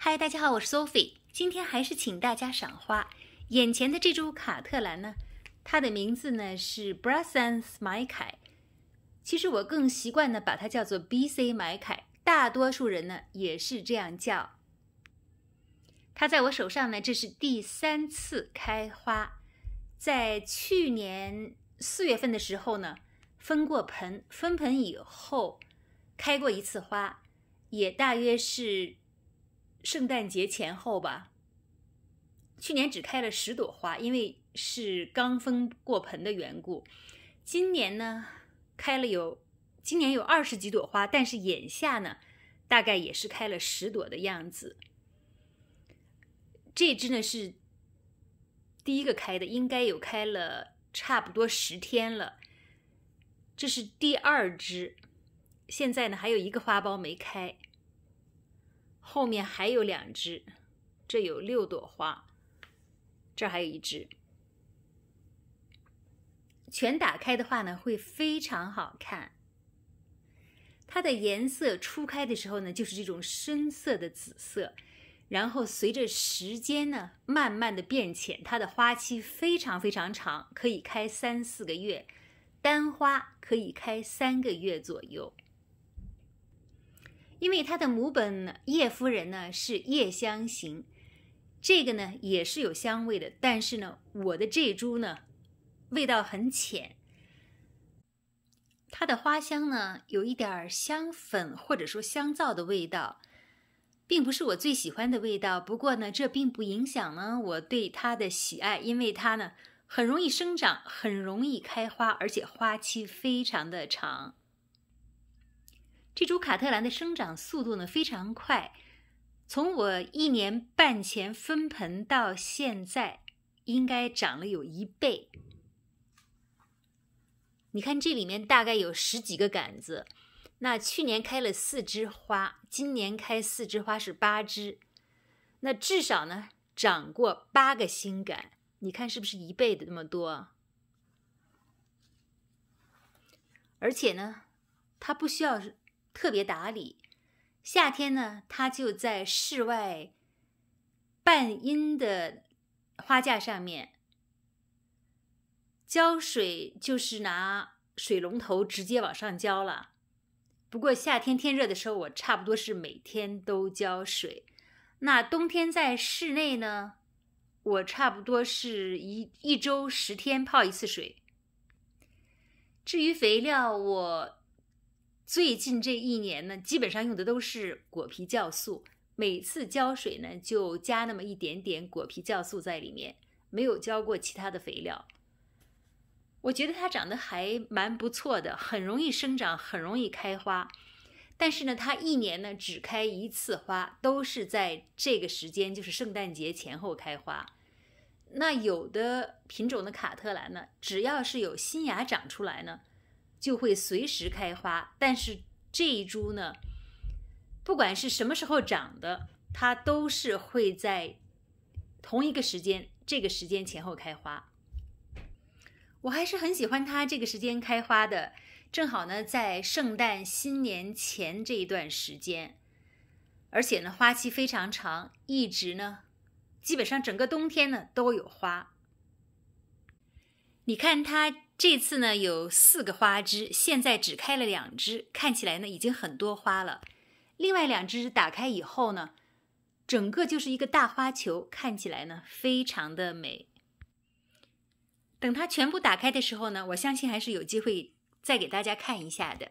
嗨，大家好，我是 Sophie。今天还是请大家赏花。眼前的这株卡特兰呢，它的名字呢是 Brassens 麦凯，其实我更习惯的把它叫做 BC 麦凯，大多数人呢也是这样叫。它在我手上呢，这是第三次开花。在去年四月份的时候呢，分过盆，分盆以后开过一次花，也大约是。圣诞节前后吧，去年只开了十朵花，因为是刚分过盆的缘故。今年呢，开了有今年有二十几朵花，但是眼下呢，大概也是开了十朵的样子。这支呢是第一个开的，应该有开了差不多十天了。这是第二支，现在呢还有一个花苞没开。后面还有两只，这有六朵花，这还有一只。全打开的话呢，会非常好看。它的颜色初开的时候呢，就是这种深色的紫色，然后随着时间呢，慢慢的变浅。它的花期非常非常长，可以开三四个月，单花可以开三个月左右。因为它的母本叶夫人呢是叶香型，这个呢也是有香味的，但是呢，我的这株呢味道很浅，它的花香呢有一点儿香粉或者说香皂的味道，并不是我最喜欢的味道。不过呢，这并不影响呢我对它的喜爱，因为它呢很容易生长，很容易开花，而且花期非常的长。这株卡特兰的生长速度呢非常快，从我一年半前分盆到现在，应该长了有一倍。你看这里面大概有十几个杆子，那去年开了四枝花，今年开四枝花是八枝，那至少呢长过八个新杆，你看是不是一倍的那么多？而且呢，它不需要。特别打理，夏天呢，它就在室外半阴的花架上面浇水，就是拿水龙头直接往上浇了。不过夏天天热的时候，我差不多是每天都浇水。那冬天在室内呢，我差不多是一一周十天泡一次水。至于肥料，我。最近这一年呢，基本上用的都是果皮酵素，每次浇水呢就加那么一点点果皮酵素在里面，没有浇过其他的肥料。我觉得它长得还蛮不错的，很容易生长，很容易开花。但是呢，它一年呢只开一次花，都是在这个时间，就是圣诞节前后开花。那有的品种的卡特兰呢，只要是有新芽长出来呢。就会随时开花，但是这一株呢，不管是什么时候长的，它都是会在同一个时间，这个时间前后开花。我还是很喜欢它这个时间开花的，正好呢在圣诞新年前这一段时间，而且呢花期非常长，一直呢基本上整个冬天呢都有花。你看它。这次呢有四个花枝，现在只开了两枝，看起来呢已经很多花了。另外两枝打开以后呢，整个就是一个大花球，看起来呢非常的美。等它全部打开的时候呢，我相信还是有机会再给大家看一下的。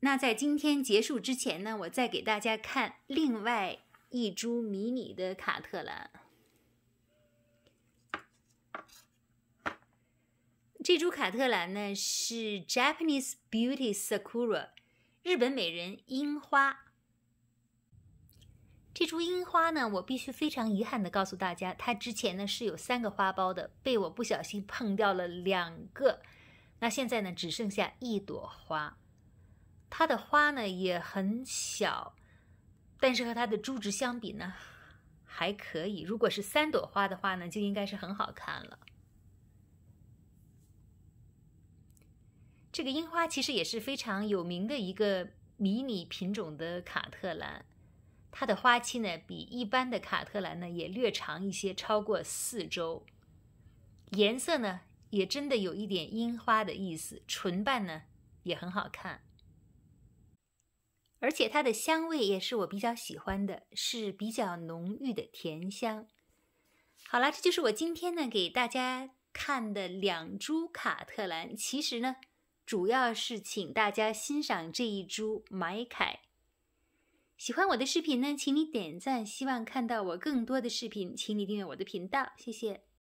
那在今天结束之前呢，我再给大家看另外一株迷你的卡特兰。这株卡特兰呢是 Japanese Beauty Sakura，日本美人樱花。这株樱花呢，我必须非常遗憾的告诉大家，它之前呢是有三个花苞的，被我不小心碰掉了两个，那现在呢只剩下一朵花。它的花呢也很小，但是和它的株植相比呢还可以。如果是三朵花的话呢，就应该是很好看了。这个樱花其实也是非常有名的一个迷你品种的卡特兰，它的花期呢比一般的卡特兰呢也略长一些，超过四周。颜色呢也真的有一点樱花的意思，唇瓣呢也很好看，而且它的香味也是我比较喜欢的，是比较浓郁的甜香。好了，这就是我今天呢给大家看的两株卡特兰，其实呢。主要是请大家欣赏这一株买凯。喜欢我的视频呢，请你点赞；希望看到我更多的视频，请你订阅我的频道。谢谢。